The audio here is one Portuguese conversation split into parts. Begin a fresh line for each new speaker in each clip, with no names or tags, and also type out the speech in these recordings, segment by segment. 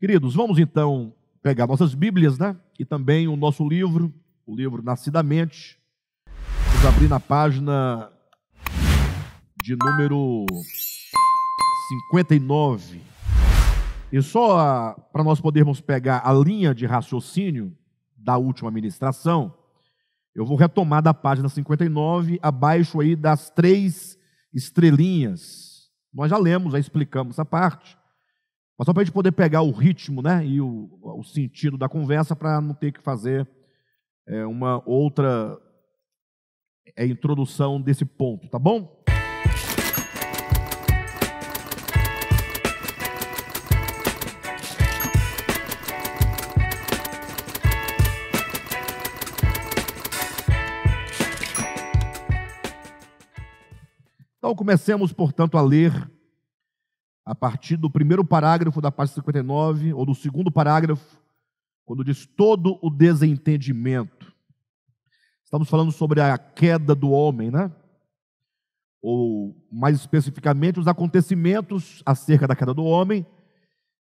Queridos, vamos então pegar nossas Bíblias, né? E também o nosso livro, o livro Nascidamente. Vamos abrir na página de número 59. E só para nós podermos pegar a linha de raciocínio da última ministração, eu vou retomar da página 59, abaixo aí das três estrelinhas. Nós já lemos, já explicamos essa parte. Mas só para a gente poder pegar o ritmo né, e o, o sentido da conversa para não ter que fazer é, uma outra é, introdução desse ponto, tá bom? Então comecemos, portanto, a ler a partir do primeiro parágrafo da página 59, ou do segundo parágrafo, quando diz todo o desentendimento. Estamos falando sobre a queda do homem, né? Ou mais especificamente, os acontecimentos acerca da queda do homem,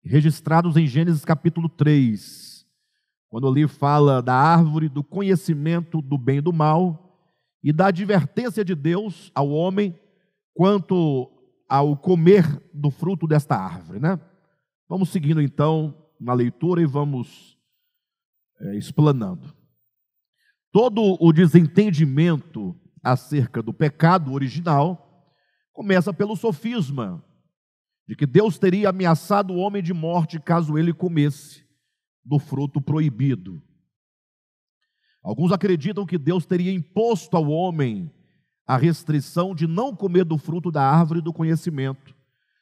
registrados em Gênesis capítulo 3, quando ali fala da árvore do conhecimento do bem e do mal e da advertência de Deus ao homem quanto ao comer do fruto desta árvore, né? Vamos seguindo então na leitura e vamos é, explanando. Todo o desentendimento acerca do pecado original começa pelo sofisma de que Deus teria ameaçado o homem de morte caso ele comesse do fruto proibido. Alguns acreditam que Deus teria imposto ao homem a restrição de não comer do fruto da árvore do conhecimento,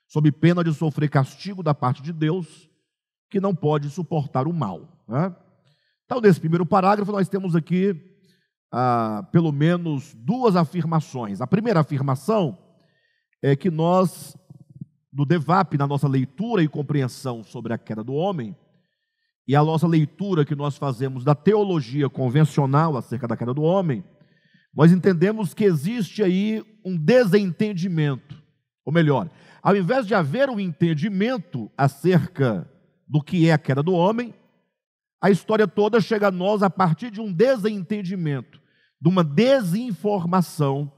sob pena de sofrer castigo da parte de Deus, que não pode suportar o mal. Né? Então, nesse primeiro parágrafo, nós temos aqui ah, pelo menos duas afirmações. A primeira afirmação é que nós, no DEVAP, na nossa leitura e compreensão sobre a queda do homem, e a nossa leitura que nós fazemos da teologia convencional acerca da queda do homem, nós entendemos que existe aí um desentendimento, ou melhor, ao invés de haver um entendimento acerca do que é a queda do homem, a história toda chega a nós a partir de um desentendimento, de uma desinformação.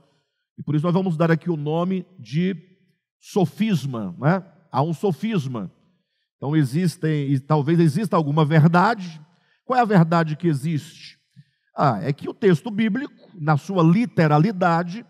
E por isso nós vamos dar aqui o nome de sofisma. Né? Há um sofisma. Então existem, e talvez exista alguma verdade. Qual é a verdade que existe? Ah, é que o texto bíblico, na sua literalidade,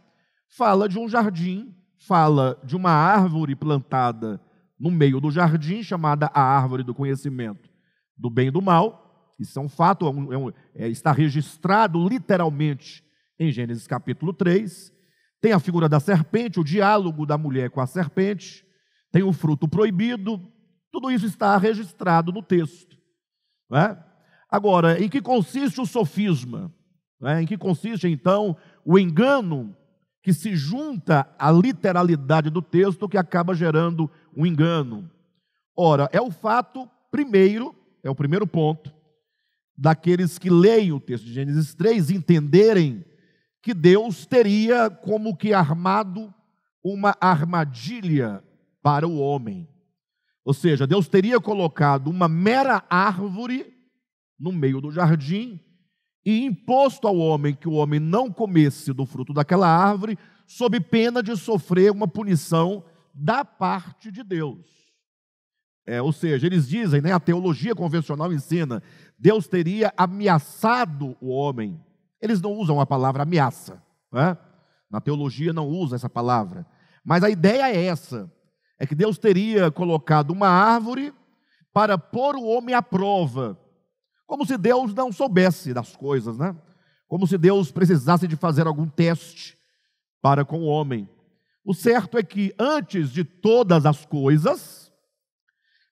fala de um jardim, fala de uma árvore plantada no meio do jardim, chamada a árvore do conhecimento do bem e do mal. Isso é um fato, é um, é um, é, está registrado literalmente em Gênesis capítulo 3. Tem a figura da serpente, o diálogo da mulher com a serpente, tem o fruto proibido, tudo isso está registrado no texto. Não é? Agora, em que consiste o sofisma? Né? Em que consiste, então, o engano que se junta à literalidade do texto que acaba gerando um engano? Ora, é o fato, primeiro, é o primeiro ponto, daqueles que leem o texto de Gênesis 3 entenderem que Deus teria como que armado uma armadilha para o homem. Ou seja, Deus teria colocado uma mera árvore no meio do jardim, e imposto ao homem que o homem não comesse do fruto daquela árvore, sob pena de sofrer uma punição da parte de Deus. É, ou seja, eles dizem, né, a teologia convencional ensina, Deus teria ameaçado o homem. Eles não usam a palavra ameaça, né? na teologia não usa essa palavra. Mas a ideia é essa: é que Deus teria colocado uma árvore para pôr o homem à prova como se Deus não soubesse das coisas, né? Como se Deus precisasse de fazer algum teste para com o homem. O certo é que antes de todas as coisas,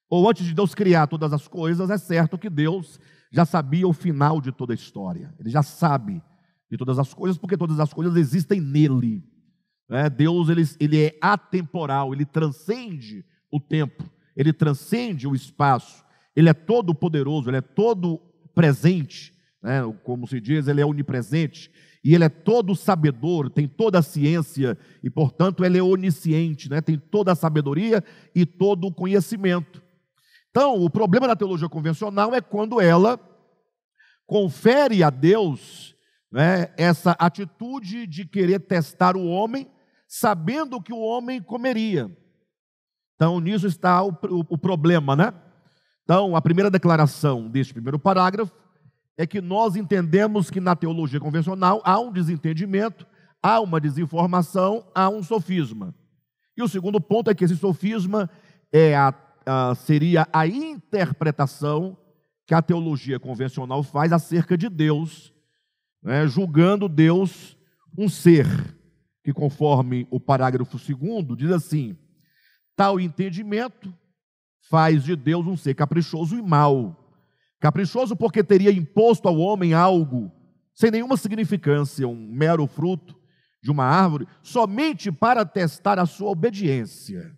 ou antes de Deus criar todas as coisas, é certo que Deus já sabia o final de toda a história. Ele já sabe de todas as coisas, porque todas as coisas existem nele. É, Deus ele, ele é atemporal, ele transcende o tempo, ele transcende o espaço, ele é todo poderoso, ele é todo presente, né? como se diz, ele é onipresente, e ele é todo sabedor, tem toda a ciência, e portanto ele é onisciente, né? tem toda a sabedoria e todo o conhecimento. Então, o problema da teologia convencional é quando ela confere a Deus né, essa atitude de querer testar o homem, sabendo que o homem comeria. Então, nisso está o, o, o problema, né? Então, a primeira declaração deste primeiro parágrafo é que nós entendemos que na teologia convencional há um desentendimento, há uma desinformação, há um sofisma. E o segundo ponto é que esse sofisma é a, a, seria a interpretação que a teologia convencional faz acerca de Deus, né, julgando Deus um ser, que conforme o parágrafo segundo diz assim, tal entendimento faz de Deus um ser caprichoso e mau. Caprichoso porque teria imposto ao homem algo sem nenhuma significância, um mero fruto de uma árvore, somente para testar a sua obediência.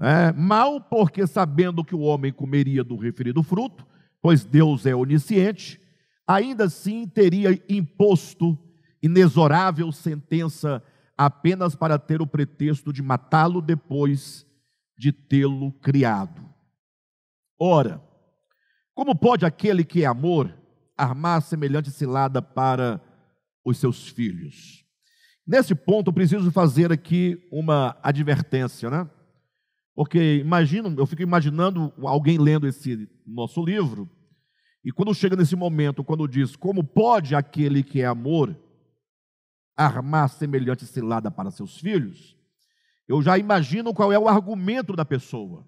É, mal porque sabendo que o homem comeria do referido fruto, pois Deus é onisciente, ainda assim teria imposto inexorável sentença apenas para ter o pretexto de matá-lo depois de tê-lo criado. Ora, como pode aquele que é amor armar semelhante cilada para os seus filhos? Nesse ponto, eu preciso fazer aqui uma advertência, né? Porque imagino, eu fico imaginando alguém lendo esse nosso livro, e quando chega nesse momento, quando diz: Como pode aquele que é amor armar semelhante cilada para seus filhos? eu já imagino qual é o argumento da pessoa.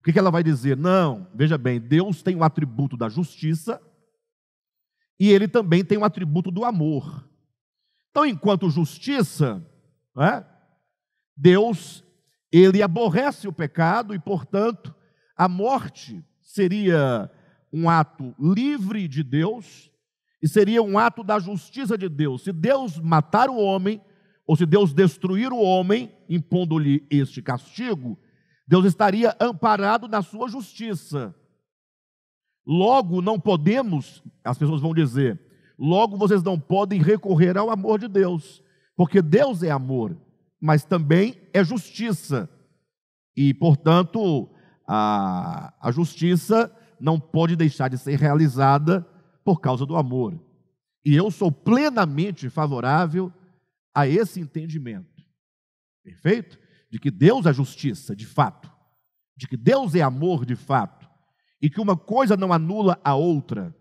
O que, ela vai dizer? Não, veja bem, Deus tem o atributo da justiça e ele também tem o atributo do amor. Então, enquanto justiça, né, Deus ele aborrece o pecado e, portanto, a morte seria um ato livre de Deus e seria um ato da justiça de Deus. Se Deus matar o homem, ou se Deus destruir o homem, impondo-lhe este castigo, Deus estaria amparado na sua justiça. Logo, não podemos, as pessoas vão dizer, logo vocês não podem recorrer ao amor de Deus, porque Deus é amor, mas também é justiça. E, portanto, a, a justiça não pode deixar de ser realizada por causa do amor. E eu sou plenamente favorável a esse entendimento. Perfeito? De que Deus é justiça, de fato. De que Deus é amor, de fato. E que uma coisa não anula a outra.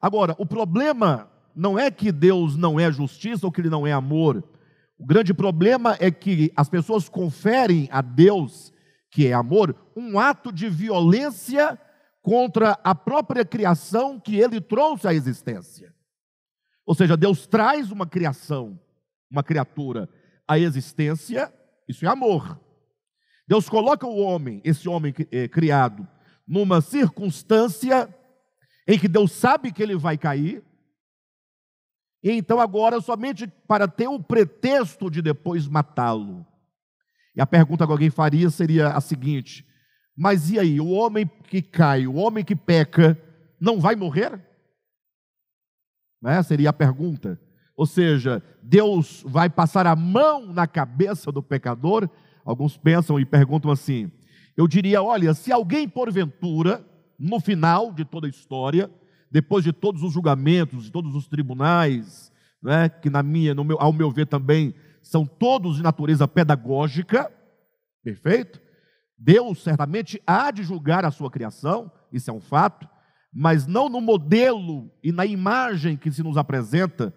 Agora, o problema não é que Deus não é justiça ou que ele não é amor. O grande problema é que as pessoas conferem a Deus, que é amor, um ato de violência contra a própria criação que ele trouxe à existência. Ou seja, Deus traz uma criação uma criatura à existência, isso é amor. Deus coloca o homem, esse homem eh, criado, numa circunstância em que Deus sabe que ele vai cair, e então agora somente para ter o um pretexto de depois matá-lo. E a pergunta que alguém faria seria a seguinte: mas e aí, o homem que cai, o homem que peca, não vai morrer? Né? Seria a pergunta ou seja, Deus vai passar a mão na cabeça do pecador. Alguns pensam e perguntam assim: eu diria, olha, se alguém porventura, no final de toda a história, depois de todos os julgamentos, de todos os tribunais, né, que na minha, no meu, ao meu ver também, são todos de natureza pedagógica, perfeito? Deus certamente há de julgar a sua criação, isso é um fato, mas não no modelo e na imagem que se nos apresenta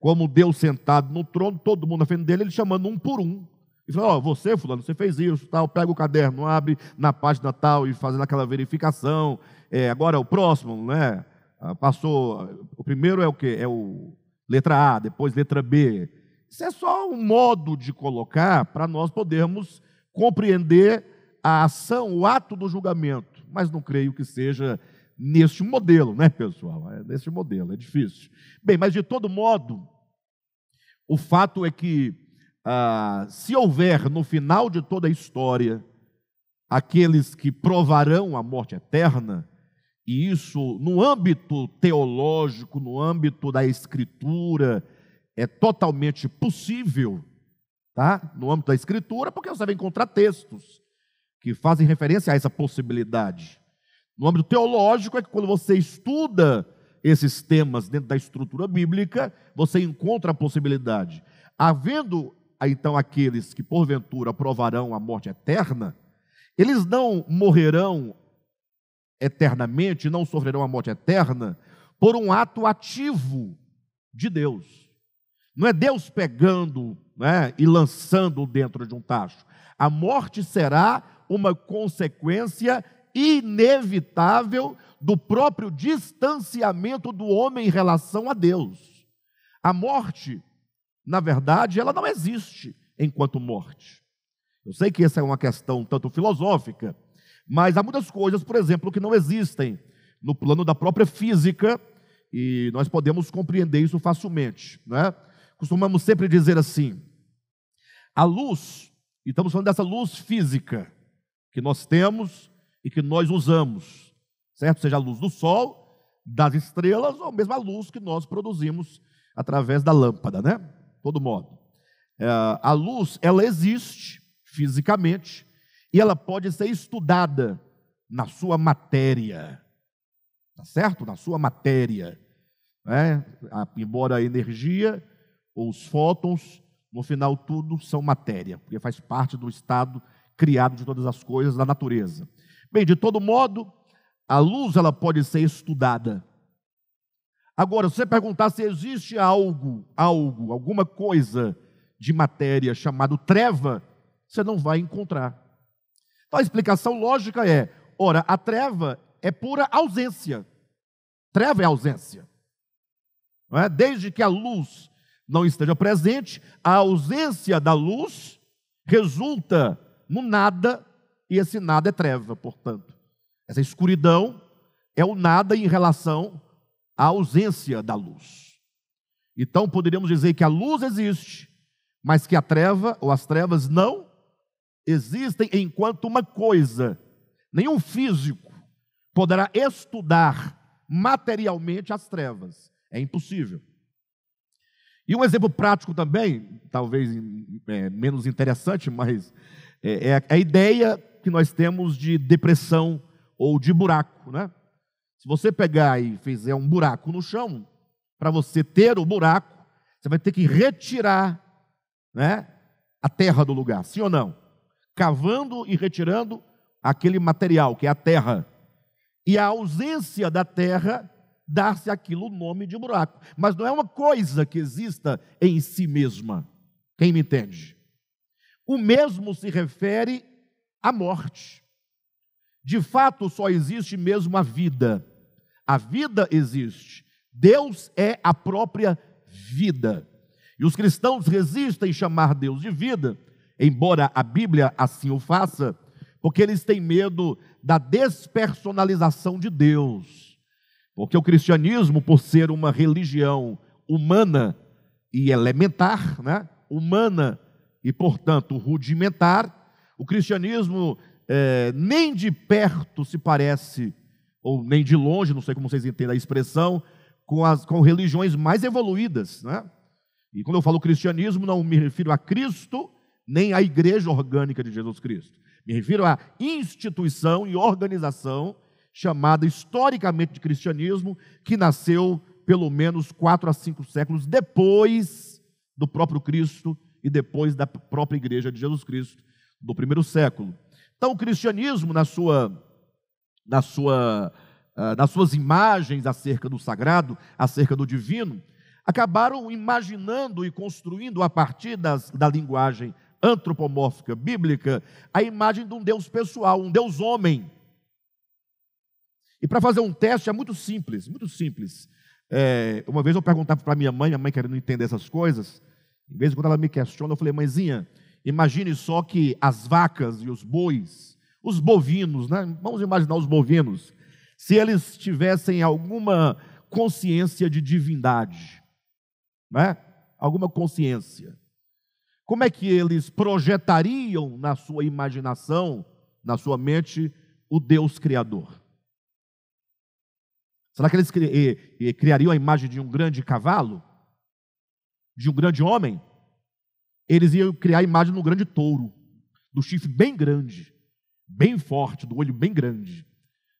como Deus sentado no trono, todo mundo na frente dele, ele chamando um por um. E falou: Ó, oh, você, Fulano, você fez isso, tal, pega o caderno, abre na página tal e fazendo aquela verificação. É, agora é o próximo, né? Ah, passou. O primeiro é o quê? É o letra A, depois letra B. Isso é só um modo de colocar para nós podermos compreender a ação, o ato do julgamento. Mas não creio que seja neste modelo, né, pessoal? É modelo, é difícil. Bem, mas de todo modo, o fato é que, ah, se houver no final de toda a história aqueles que provarão a morte eterna, e isso no âmbito teológico, no âmbito da escritura, é totalmente possível, tá? No âmbito da escritura, porque você vai encontrar textos que fazem referência a essa possibilidade. No âmbito teológico, é que quando você estuda esses temas dentro da estrutura bíblica, você encontra a possibilidade. Havendo então aqueles que porventura provarão a morte eterna, eles não morrerão eternamente, não sofrerão a morte eterna, por um ato ativo de Deus. Não é Deus pegando né, e lançando dentro de um tacho. A morte será uma consequência inevitável do próprio distanciamento do homem em relação a Deus. A morte, na verdade, ela não existe enquanto morte. Eu sei que essa é uma questão tanto filosófica, mas há muitas coisas, por exemplo, que não existem no plano da própria física e nós podemos compreender isso facilmente. Né? Costumamos sempre dizer assim: a luz, e estamos falando dessa luz física que nós temos e que nós usamos, certo? Seja a luz do sol, das estrelas, ou mesmo a luz que nós produzimos através da lâmpada, né? Todo modo. É, a luz, ela existe fisicamente e ela pode ser estudada na sua matéria, tá certo? Na sua matéria, né? Embora a energia ou os fótons, no final tudo são matéria, porque faz parte do estado criado de todas as coisas da natureza. Bem, de todo modo, a luz ela pode ser estudada. Agora, se você perguntar se existe algo, algo, alguma coisa de matéria chamado treva, você não vai encontrar. Então a explicação lógica é: ora, a treva é pura ausência. Treva é ausência. É? Desde que a luz não esteja presente, a ausência da luz resulta no nada, e esse nada é treva, portanto. Essa escuridão é o nada em relação à ausência da luz. Então poderíamos dizer que a luz existe, mas que a treva ou as trevas não existem enquanto uma coisa. Nenhum físico poderá estudar materialmente as trevas. É impossível. E um exemplo prático também, talvez é, menos interessante, mas é, é a ideia que nós temos de depressão ou de buraco, né? Se você pegar e fizer um buraco no chão, para você ter o buraco, você vai ter que retirar, né, a terra do lugar, sim ou não? Cavando e retirando aquele material que é a terra. E a ausência da terra dar-se aquilo o nome de buraco, mas não é uma coisa que exista em si mesma. Quem me entende? O mesmo se refere a morte. De fato, só existe mesmo a vida. A vida existe. Deus é a própria vida. E os cristãos resistem chamar Deus de vida, embora a Bíblia assim o faça, porque eles têm medo da despersonalização de Deus. Porque o cristianismo, por ser uma religião humana e elementar, né? humana e, portanto, rudimentar, o cristianismo é, nem de perto se parece, ou nem de longe, não sei como vocês entendem a expressão, com, as, com religiões mais evoluídas. Né? E quando eu falo cristianismo, não me refiro a Cristo, nem à igreja orgânica de Jesus Cristo. Me refiro à instituição e organização chamada historicamente de cristianismo, que nasceu pelo menos quatro a cinco séculos depois do próprio Cristo e depois da própria igreja de Jesus Cristo, do primeiro século. Então, o cristianismo, na sua, na sua, ah, nas suas imagens acerca do sagrado, acerca do divino, acabaram imaginando e construindo, a partir das, da linguagem antropomórfica bíblica, a imagem de um Deus pessoal, um Deus homem. E para fazer um teste é muito simples, muito simples. É, uma vez eu perguntava para minha mãe, minha mãe querendo entender essas coisas, de vez em quando ela me questiona, eu falei, mãezinha, Imagine só que as vacas e os bois, os bovinos, né? vamos imaginar os bovinos, se eles tivessem alguma consciência de divindade, né? alguma consciência, como é que eles projetariam na sua imaginação, na sua mente, o Deus Criador? Será que eles criariam a imagem de um grande cavalo? De um grande homem? eles iam criar a imagem no grande touro, do chifre bem grande, bem forte, do olho bem grande.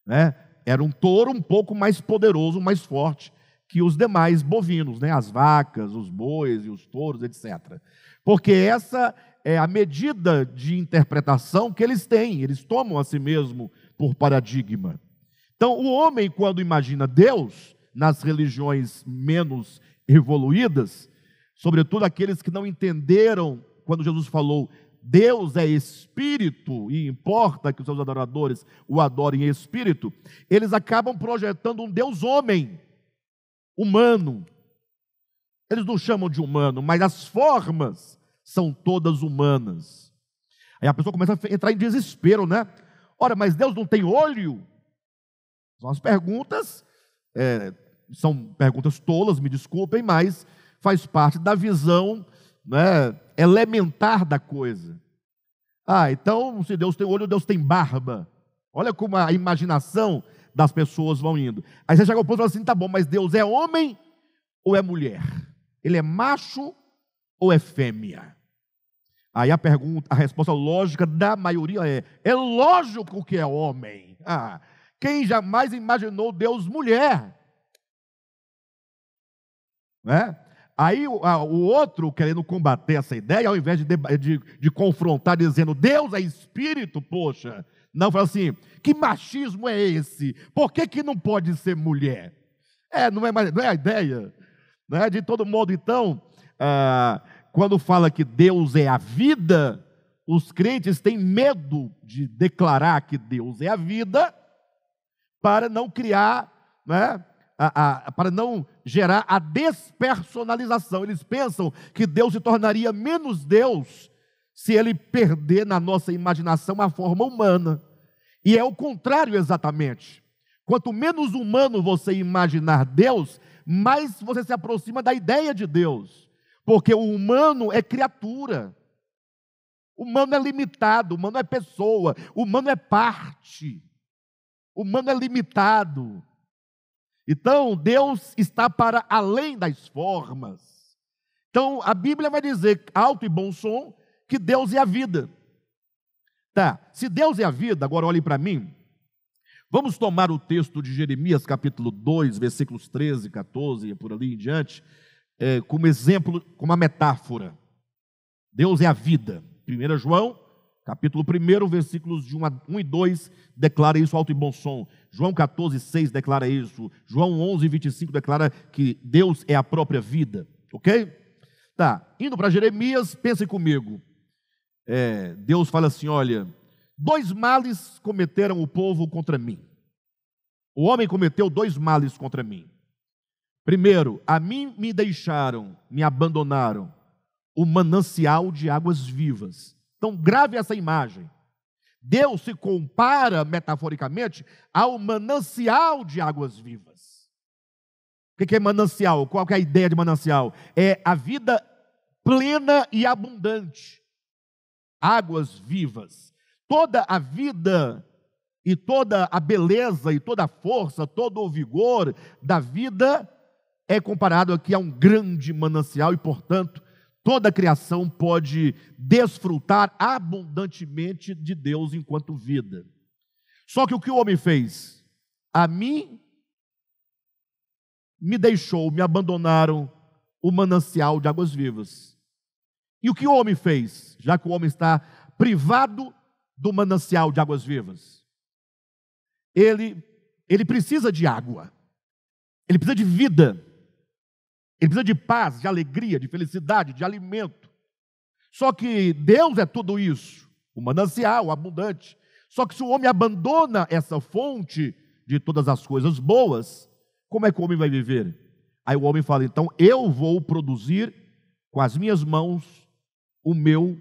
Né? Era um touro um pouco mais poderoso, mais forte que os demais bovinos, né? as vacas, os bois e os touros, etc. Porque essa é a medida de interpretação que eles têm, eles tomam a si mesmo por paradigma. Então, o homem, quando imagina Deus, nas religiões menos evoluídas, sobretudo aqueles que não entenderam quando Jesus falou: Deus é espírito e importa que os seus adoradores o adorem em espírito, eles acabam projetando um Deus homem, humano. Eles não chamam de humano, mas as formas são todas humanas. Aí a pessoa começa a entrar em desespero, né? Ora, mas Deus não tem olho? São as perguntas, é, são perguntas tolas, me desculpem, mas faz parte da visão né, elementar da coisa. Ah, então, se Deus tem olho, Deus tem barba. Olha como a imaginação das pessoas vão indo. Aí você chega ao ponto e fala assim: tá bom, mas Deus é homem ou é mulher? Ele é macho ou é fêmea? Aí a pergunta, a resposta lógica da maioria é: é lógico que é homem. Ah, quem jamais imaginou Deus mulher? Né? Aí o, a, o outro, querendo combater essa ideia, ao invés de, de, de confrontar, dizendo Deus é espírito, poxa, não, fala assim: que machismo é esse? Por que, que não pode ser mulher? É, não é, não é a ideia. Né? De todo modo, então, ah, quando fala que Deus é a vida, os crentes têm medo de declarar que Deus é a vida para não criar né, a, a, para não gerar a despersonalização. Eles pensam que Deus se tornaria menos Deus se ele perder na nossa imaginação a forma humana. E é o contrário exatamente. Quanto menos humano você imaginar Deus, mais você se aproxima da ideia de Deus. Porque o humano é criatura. O humano é limitado, o humano é pessoa, o humano é parte. O humano é limitado. Então, Deus está para além das formas. Então, a Bíblia vai dizer, alto e bom som, que Deus é a vida. Tá, se Deus é a vida, agora olhe para mim. Vamos tomar o texto de Jeremias, capítulo 2, versículos 13, 14 e por ali em diante, é, como exemplo, como uma metáfora. Deus é a vida. 1 João capítulo 1, versículos de 1, e 2, declara isso alto e bom som. João 14, 6 declara isso. João 11, 25 declara que Deus é a própria vida. Ok? Tá, indo para Jeremias, pensem comigo. É, Deus fala assim: olha, dois males cometeram o povo contra mim. O homem cometeu dois males contra mim. Primeiro, a mim me deixaram, me abandonaram o manancial de águas vivas então, grave essa imagem. Deus se compara, metaforicamente, ao manancial de águas vivas. O que é manancial? Qual é a ideia de manancial? É a vida plena e abundante. Águas vivas. Toda a vida e toda a beleza e toda a força, todo o vigor da vida é comparado aqui a um grande manancial e, portanto, toda a criação pode desfrutar abundantemente de Deus enquanto vida. Só que o que o homem fez? A mim me deixou, me abandonaram o manancial de águas vivas. E o que o homem fez, já que o homem está privado do manancial de águas vivas? Ele, ele precisa de água, ele precisa de vida. Ele precisa de paz, de alegria, de felicidade, de alimento. Só que Deus é tudo isso, o manancial, o abundante. Só que se o homem abandona essa fonte de todas as coisas boas, como é que o homem vai viver? Aí o homem fala: então eu vou produzir com as minhas mãos o meu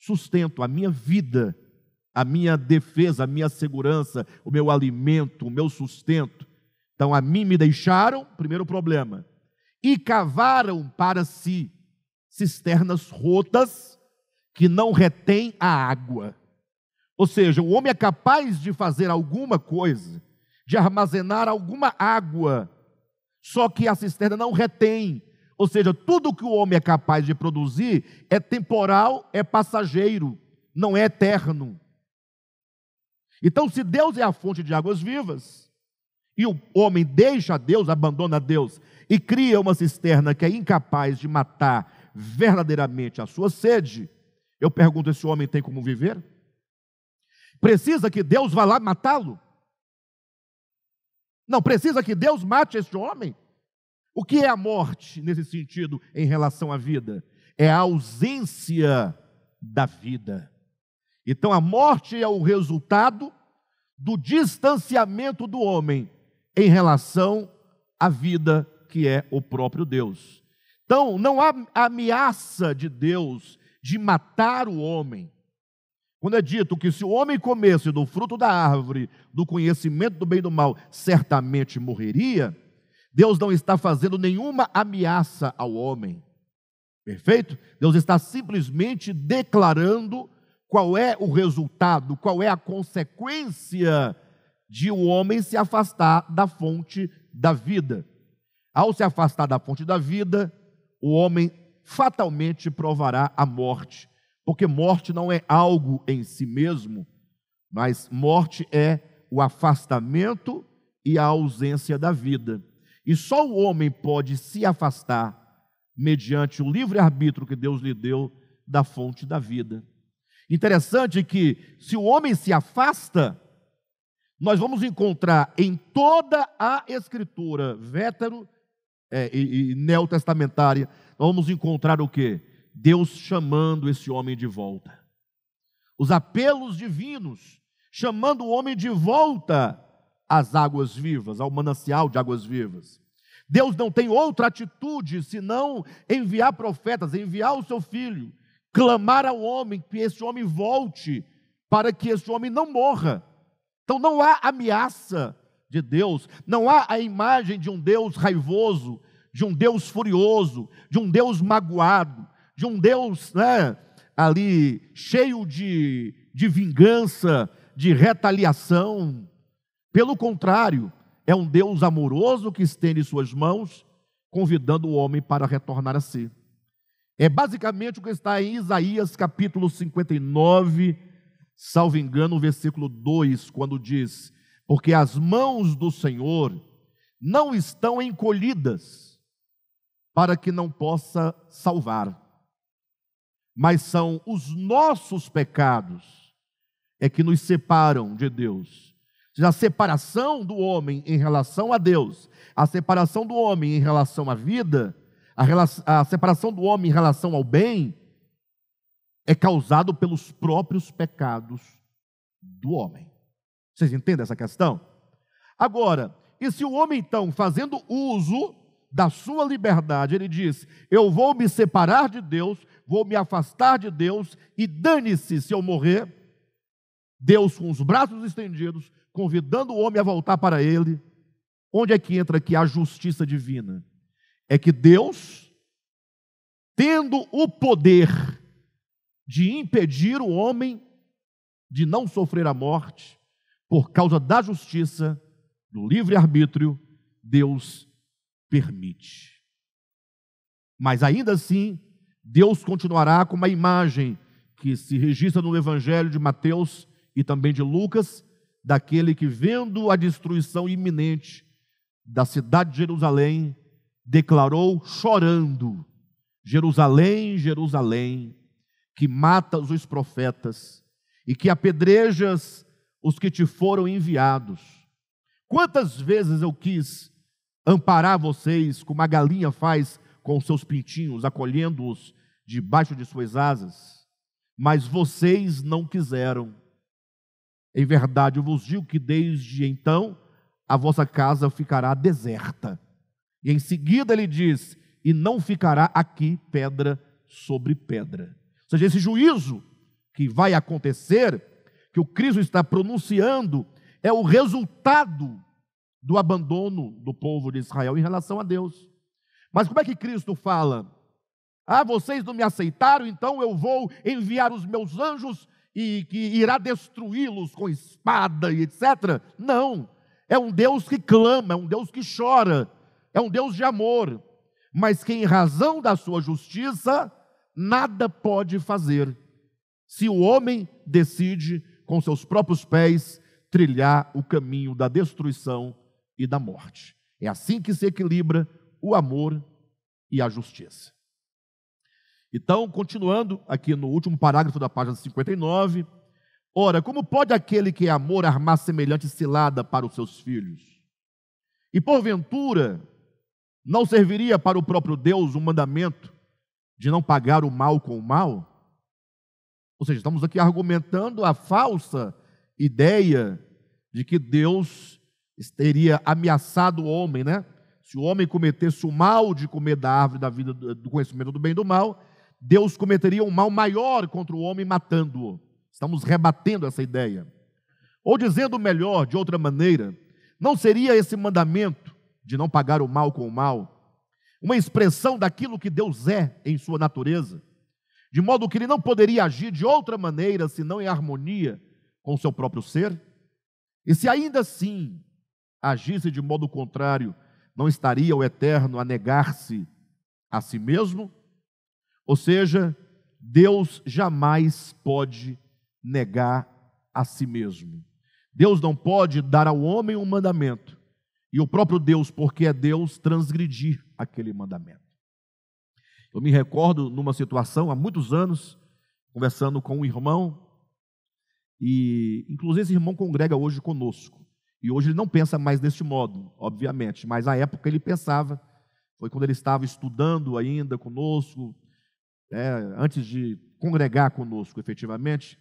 sustento, a minha vida, a minha defesa, a minha segurança, o meu alimento, o meu sustento. Então a mim me deixaram, primeiro problema e cavaram para si cisternas rotas que não retêm a água. Ou seja, o homem é capaz de fazer alguma coisa, de armazenar alguma água, só que a cisterna não retém. Ou seja, tudo que o homem é capaz de produzir é temporal, é passageiro, não é eterno. Então, se Deus é a fonte de águas vivas, e o homem deixa Deus, abandona Deus e cria uma cisterna que é incapaz de matar verdadeiramente a sua sede, eu pergunto: esse homem tem como viver? Precisa que Deus vá lá matá-lo? Não, precisa que Deus mate este homem? O que é a morte nesse sentido em relação à vida? É a ausência da vida. Então a morte é o resultado do distanciamento do homem em relação à vida que é o próprio Deus. Então, não há ameaça de Deus de matar o homem. Quando é dito que se o homem comesse do fruto da árvore, do conhecimento do bem e do mal, certamente morreria, Deus não está fazendo nenhuma ameaça ao homem. Perfeito? Deus está simplesmente declarando qual é o resultado, qual é a consequência de o homem se afastar da fonte da vida. Ao se afastar da fonte da vida, o homem fatalmente provará a morte, porque morte não é algo em si mesmo, mas morte é o afastamento e a ausência da vida. E só o homem pode se afastar, mediante o livre-arbítrio que Deus lhe deu, da fonte da vida. Interessante que, se o homem se afasta, nós vamos encontrar em toda a Escritura, vétero é, e, e neotestamentária, nós vamos encontrar o que Deus chamando esse homem de volta. Os apelos divinos chamando o homem de volta às águas vivas, ao manancial de águas vivas. Deus não tem outra atitude senão enviar profetas, enviar o seu filho, clamar ao homem que esse homem volte, para que esse homem não morra. Então não há ameaça de Deus. Não há a imagem de um Deus raivoso, de um Deus furioso, de um Deus magoado, de um Deus né, ali cheio de, de vingança, de retaliação. Pelo contrário, é um Deus amoroso que estende suas mãos, convidando o homem para retornar a si. É basicamente o que está em Isaías capítulo 59, salvo engano, versículo 2, quando diz: porque as mãos do Senhor não estão encolhidas para que não possa salvar, mas são os nossos pecados é que nos separam de Deus. A separação do homem em relação a Deus, a separação do homem em relação à vida, a, relação, a separação do homem em relação ao bem, é causado pelos próprios pecados do homem. Vocês entendem essa questão? Agora, e se o homem então, fazendo uso da sua liberdade, ele diz: Eu vou me separar de Deus, vou me afastar de Deus, e dane-se se eu morrer. Deus, com os braços estendidos, convidando o homem a voltar para ele. Onde é que entra aqui a justiça divina? É que Deus, tendo o poder de impedir o homem de não sofrer a morte, por causa da justiça, do livre-arbítrio, Deus permite. Mas ainda assim, Deus continuará com uma imagem que se registra no Evangelho de Mateus e também de Lucas, daquele que, vendo a destruição iminente da cidade de Jerusalém, declarou chorando: Jerusalém, Jerusalém, que matas os profetas e que apedrejas os que te foram enviados. Quantas vezes eu quis amparar vocês, como a galinha faz com seus pintinhos, acolhendo-os debaixo de suas asas, mas vocês não quiseram. Em verdade, eu vos digo que desde então a vossa casa ficará deserta. E em seguida ele diz: E não ficará aqui pedra sobre pedra. Ou seja, esse juízo que vai acontecer que o Cristo está pronunciando é o resultado do abandono do povo de Israel em relação a Deus. Mas como é que Cristo fala? Ah, vocês não me aceitaram, então eu vou enviar os meus anjos e que irá destruí-los com espada e etc. Não, é um Deus que clama, é um Deus que chora, é um Deus de amor, mas que em razão da sua justiça nada pode fazer se o homem decide com seus próprios pés, trilhar o caminho da destruição e da morte. É assim que se equilibra o amor e a justiça. Então, continuando aqui no último parágrafo da página 59, ora, como pode aquele que é amor armar semelhante cilada para os seus filhos? E porventura, não serviria para o próprio Deus o um mandamento de não pagar o mal com o mal? Ou seja, estamos aqui argumentando a falsa ideia de que Deus teria ameaçado o homem, né? Se o homem cometesse o mal de comer da árvore da vida do conhecimento do bem e do mal, Deus cometeria um mal maior contra o homem matando-o. Estamos rebatendo essa ideia. Ou dizendo melhor, de outra maneira, não seria esse mandamento de não pagar o mal com o mal uma expressão daquilo que Deus é em sua natureza? de modo que ele não poderia agir de outra maneira senão em harmonia com o seu próprio ser? E se ainda assim agisse de modo contrário, não estaria o eterno a negar-se a si mesmo? Ou seja, Deus jamais pode negar a si mesmo. Deus não pode dar ao homem um mandamento e o próprio Deus, porque é Deus, transgredir aquele mandamento. Eu me recordo numa situação há muitos anos, conversando com um irmão, e inclusive esse irmão congrega hoje conosco. E hoje ele não pensa mais deste modo, obviamente, mas na época ele pensava, foi quando ele estava estudando ainda conosco, é, antes de congregar conosco efetivamente.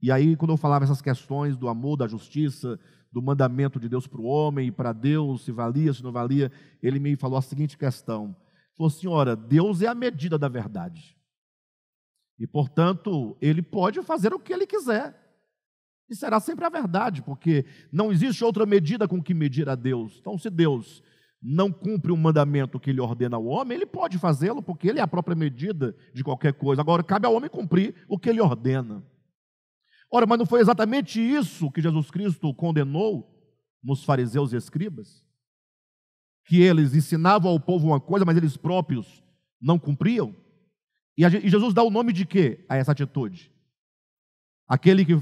E aí, quando eu falava essas questões do amor, da justiça, do mandamento de Deus para o homem e para Deus, se valia, se não valia, ele me falou a seguinte questão: falou assim: ora, Deus é a medida da verdade. E, portanto, ele pode fazer o que ele quiser. E será sempre a verdade, porque não existe outra medida com que medir a Deus. Então, se Deus não cumpre o um mandamento que ele ordena ao homem, ele pode fazê-lo, porque ele é a própria medida de qualquer coisa. Agora, cabe ao homem cumprir o que ele ordena. Ora, mas não foi exatamente isso que Jesus Cristo condenou nos fariseus e escribas? que eles ensinavam ao povo uma coisa, mas eles próprios não cumpriam? E, Jesus dá o nome de quê a essa atitude? Aquele que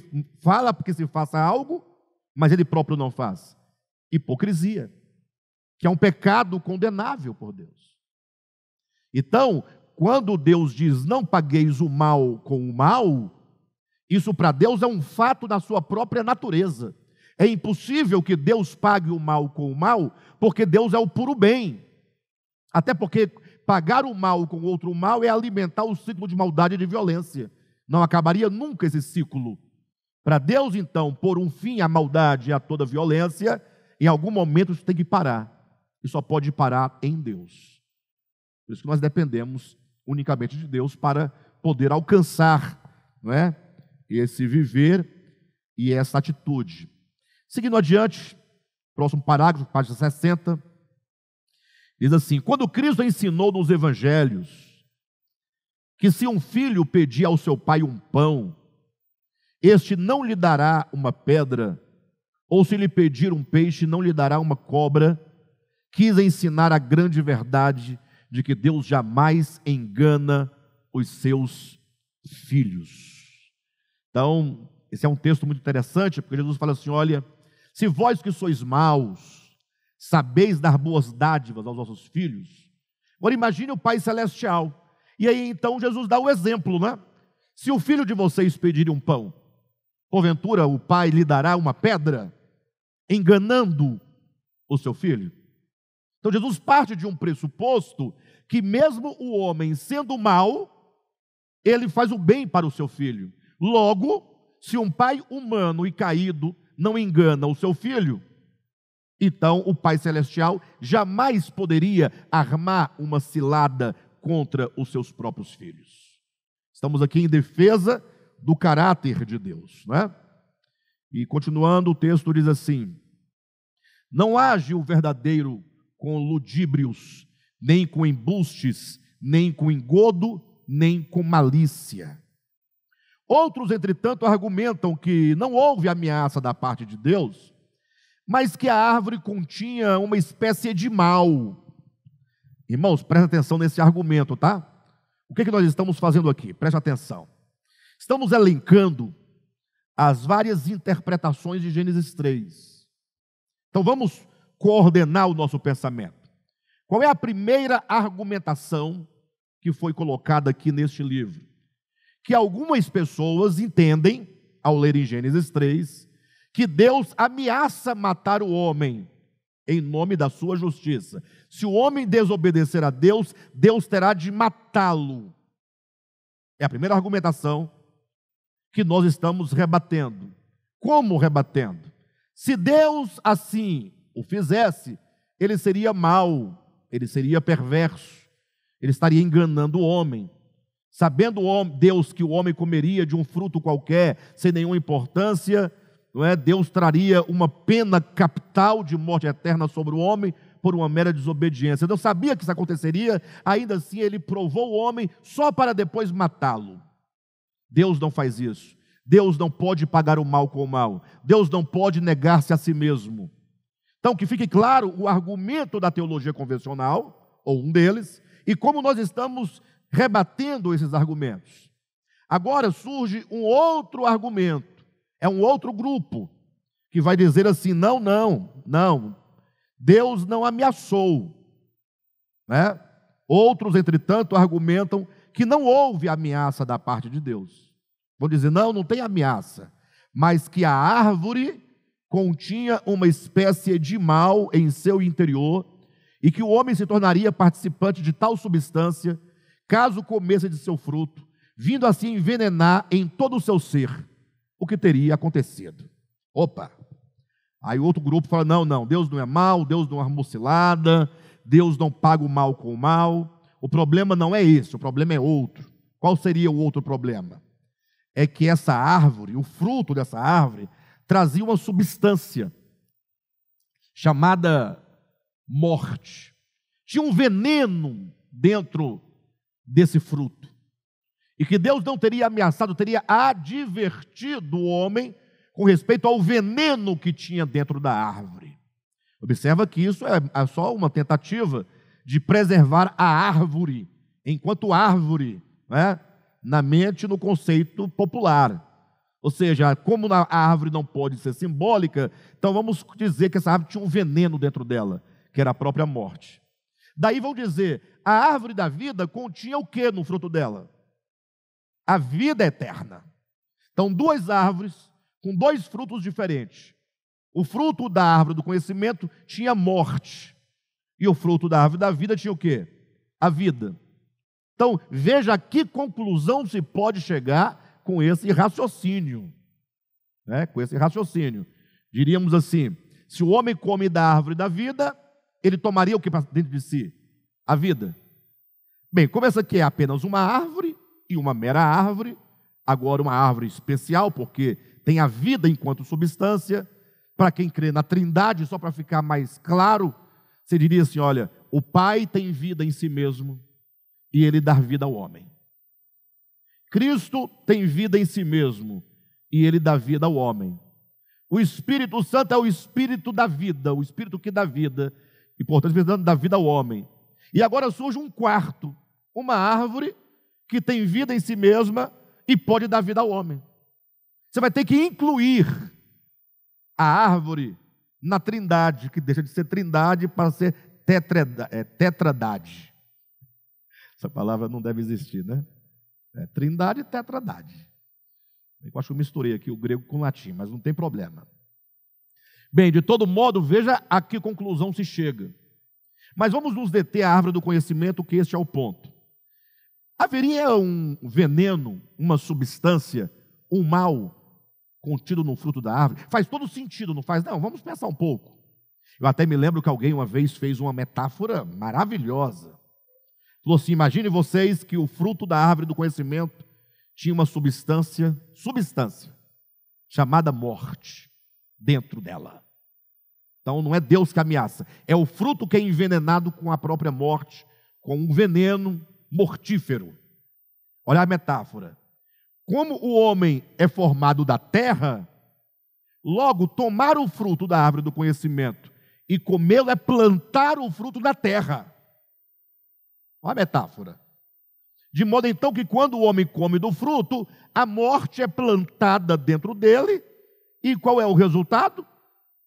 fala que se faça algo, mas ele próprio não faz. Hipocrisia, que é um pecado condenável por Deus. Então, quando Deus diz não pagueis o mal com o mal, isso para Deus é um fato da sua própria natureza. É impossível que Deus pague o mal com o mal, porque Deus é o puro bem. Até porque pagar o mal com outro mal é alimentar o ciclo de maldade e de violência. Não acabaria nunca esse ciclo. Para Deus, então, pôr um fim à maldade e a toda violência, em algum momento isso tem que parar. E só pode parar em Deus. Por isso que nós dependemos unicamente de Deus para poder alcançar não é? esse viver e essa atitude. Seguindo adiante, próximo parágrafo, página 60, diz assim: Quando Cristo ensinou nos evangelhos que se um filho pedir ao seu pai um pão, este não lhe dará uma pedra, ou se lhe pedir um peixe, não lhe dará uma cobra, quis ensinar a grande verdade de que Deus jamais engana os seus filhos. Então, esse é um texto muito interessante, porque Jesus fala assim: olha, se vós que sois maus, sabeis dar boas dádivas aos vossos filhos. Agora imagine o Pai Celestial. E aí então Jesus dá o exemplo, né? Se o filho de vocês pedir um pão, porventura o pai lhe dará uma pedra, enganando o seu filho? Então Jesus parte de um pressuposto que, mesmo o homem sendo mau, ele faz o bem para o seu filho. Logo, se um pai humano e caído não engana o seu filho, então o Pai Celestial jamais poderia armar uma cilada contra os seus próprios filhos. Estamos aqui em defesa do caráter de Deus, né? E continuando, o texto diz assim: Não age o verdadeiro com ludíbrios, nem com embustes, nem com engodo, nem com malícia. Outros, entretanto, argumentam que não houve ameaça da parte de Deus, mas que a árvore continha uma espécie de mal. Irmãos, presta atenção nesse argumento, tá? O que, é que nós estamos fazendo aqui? Preste atenção. Estamos elencando as várias interpretações de Gênesis 3. Então vamos coordenar o nosso pensamento. Qual é a primeira argumentação que foi colocada aqui neste livro? que algumas pessoas entendem, ao ler em Gênesis 3, que Deus ameaça matar o homem em nome da sua justiça. Se o homem desobedecer a Deus, Deus terá de matá-lo. É a primeira argumentação que nós estamos rebatendo. Como rebatendo? Se Deus assim o fizesse, ele seria mau, ele seria perverso, ele estaria enganando o homem. Sabendo Deus que o homem comeria de um fruto qualquer, sem nenhuma importância, não é? Deus traria uma pena capital de morte eterna sobre o homem por uma mera desobediência. Deus sabia que isso aconteceria, ainda assim ele provou o homem só para depois matá-lo. Deus não faz isso. Deus não pode pagar o mal com o mal. Deus não pode negar-se a si mesmo. Então, que fique claro o argumento da teologia convencional, ou um deles, e como nós estamos rebatendo esses argumentos. Agora surge um outro argumento, é um outro grupo que vai dizer assim: não, não, não, Deus não ameaçou. Né? Outros, entretanto, argumentam que não houve ameaça da parte de Deus. Vão dizer: não, não tem ameaça, mas que a árvore continha uma espécie de mal em seu interior e que o homem se tornaria participante de tal substância caso comesse de seu fruto, vindo assim envenenar em todo o seu ser o que teria acontecido. Opa! Aí outro grupo fala: não, não, Deus não é mal, Deus não é armocilada, Deus não paga o mal com o mal. O problema não é esse, o problema é outro. Qual seria o outro problema? É que essa árvore, o fruto dessa árvore, trazia uma substância chamada morte. Tinha um veneno dentro desse fruto. E que Deus não teria ameaçado, teria advertido o homem com respeito ao veneno que tinha dentro da árvore. Observa que isso é, é só uma tentativa de preservar a árvore, enquanto árvore, né, na mente, no conceito popular. Ou seja, como a árvore não pode ser simbólica, então vamos dizer que essa árvore tinha um veneno dentro dela, que era a própria morte. Daí vão dizer: a árvore da vida continha o que no fruto dela? A vida eterna. Então, duas árvores com dois frutos diferentes. O fruto da árvore do conhecimento tinha morte. E o fruto da árvore da vida tinha o quê? A vida. Então, veja que conclusão se pode chegar com esse raciocínio. Né? Com esse raciocínio. Diríamos assim: se o homem come da árvore da vida, ele tomaria o que para dentro de si? A vida. Bem, como essa aqui é apenas uma árvore e uma mera árvore, agora uma árvore especial, porque tem a vida enquanto substância, para quem crê na Trindade, só para ficar mais claro, você diria assim: olha, o Pai tem vida em si mesmo e ele dá vida ao homem. Cristo tem vida em si mesmo e ele dá vida ao homem. O Espírito Santo é o Espírito da vida, o Espírito que dá vida importante, da vida ao homem. E agora surge um quarto, uma árvore que tem vida em si mesma e pode dar vida ao homem. Você vai ter que incluir a árvore na trindade, que deixa de ser trindade para ser é, tetradade. Essa palavra não deve existir, né? É, trindade e tetradade. Eu acho que eu misturei aqui o grego com o latim, mas não tem problema. Bem, de todo modo, veja a que conclusão se chega. Mas vamos nos deter à árvore do conhecimento, que este é o ponto. Haveria um veneno, uma substância, um mal contido no fruto da árvore? Faz todo sentido, não faz? Não, vamos pensar um pouco. Eu até me lembro que alguém uma vez fez uma metáfora maravilhosa. Falou assim: imagine vocês que o fruto da árvore do conhecimento tinha uma substância, substância, chamada morte dentro dela. Então não é Deus que ameaça, é o fruto que é envenenado com a própria morte, com um veneno mortífero. Olha a metáfora. Como o homem é formado da terra, logo tomar o fruto da árvore do conhecimento e comê-lo é plantar o fruto da terra. Olha a metáfora. De modo então que quando o homem come do fruto, a morte é plantada dentro dele e qual é o resultado?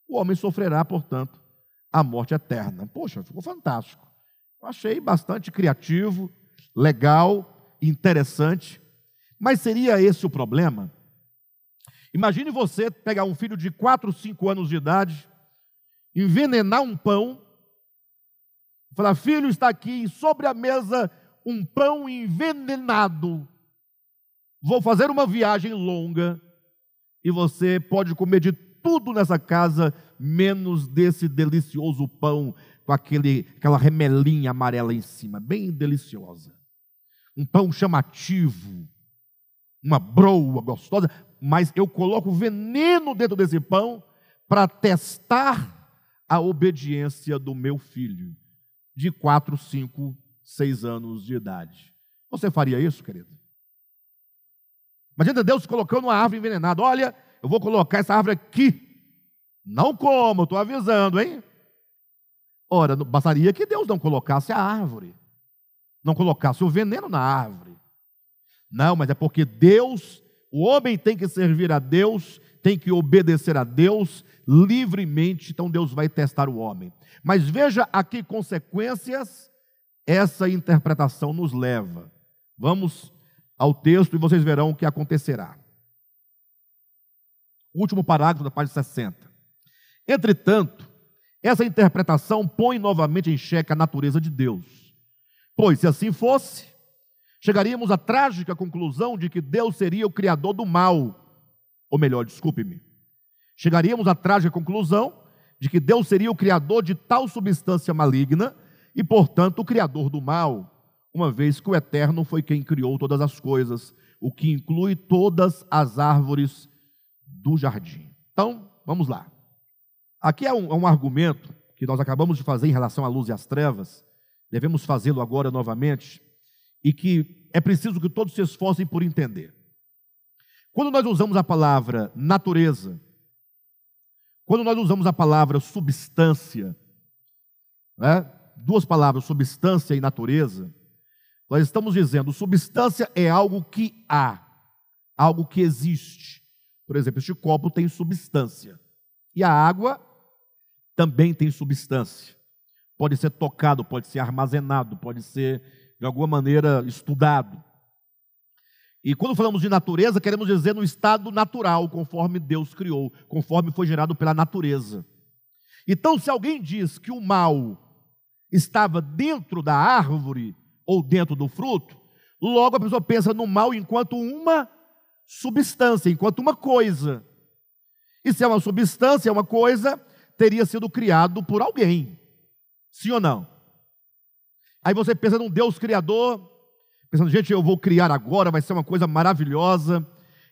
O homem sofrerá, portanto, a morte eterna. Poxa, ficou fantástico. Eu achei bastante criativo, legal, interessante. Mas seria esse o problema? Imagine você pegar um filho de 4, 5 anos de idade, envenenar um pão, falar: Filho, está aqui sobre a mesa um pão envenenado. Vou fazer uma viagem longa e você pode comer de tudo nessa casa, menos desse delicioso pão com aquele, aquela remelinha amarela em cima, bem deliciosa. Um pão chamativo, uma broa gostosa, mas eu coloco veneno dentro desse pão para testar a obediência do meu filho, de 4, 5, 6 anos de idade. Você faria isso, querido? Imagina Deus colocando uma árvore envenenada. Olha, eu vou colocar essa árvore aqui. Não como, estou avisando, hein? Ora, bastaria que Deus não colocasse a árvore, não colocasse o veneno na árvore. Não, mas é porque Deus, o homem tem que servir a Deus, tem que obedecer a Deus livremente, então Deus vai testar o homem. Mas veja a que consequências essa interpretação nos leva. Vamos ao texto e vocês verão o que acontecerá. Último parágrafo da página 60. Entretanto, essa interpretação põe novamente em xeque a natureza de Deus. Pois, se assim fosse, chegaríamos à trágica conclusão de que Deus seria o criador do mal. Ou melhor, desculpe-me. Chegaríamos à trágica conclusão de que Deus seria o criador de tal substância maligna e, portanto, o criador do mal uma vez que o Eterno foi quem criou todas as coisas, o que inclui todas as árvores do jardim. Então, vamos lá. Aqui é um, é um argumento que nós acabamos de fazer em relação à luz e às trevas, devemos fazê-lo agora novamente, e que é preciso que todos se esforcem por entender. Quando nós usamos a palavra natureza, quando nós usamos a palavra substância, né? duas palavras, substância e natureza, nós estamos dizendo, substância é algo que há, algo que existe. Por exemplo, este copo tem substância. E a água também tem substância. Pode ser tocado, pode ser armazenado, pode ser de alguma maneira estudado. E quando falamos de natureza, queremos dizer no estado natural, conforme Deus criou, conforme foi gerado pela natureza. Então, se alguém diz que o mal estava dentro da árvore, ou dentro do fruto, logo a pessoa pensa no mal enquanto uma substância, enquanto uma coisa. E se é uma substância, é uma coisa, teria sido criado por alguém. Sim ou não? Aí você pensa num Deus criador, pensando, gente, eu vou criar agora, vai ser uma coisa maravilhosa.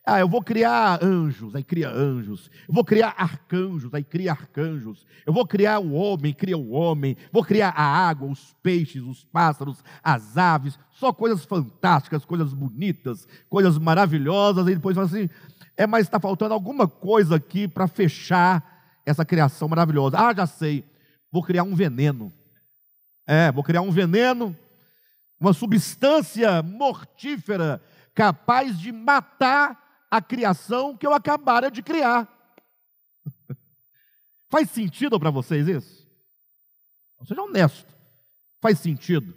Ah, eu vou criar anjos, aí cria anjos. Eu vou criar arcanjos, aí cria arcanjos. Eu vou criar o homem, cria o homem. Vou criar a água, os peixes, os pássaros, as aves. Só coisas fantásticas, coisas bonitas, coisas maravilhosas. E depois fala assim: é, mas está faltando alguma coisa aqui para fechar essa criação maravilhosa. Ah, já sei. Vou criar um veneno. É, vou criar um veneno, uma substância mortífera capaz de matar a criação que eu acabara de criar. Faz sentido para vocês isso? Então, seja honesto. Faz sentido.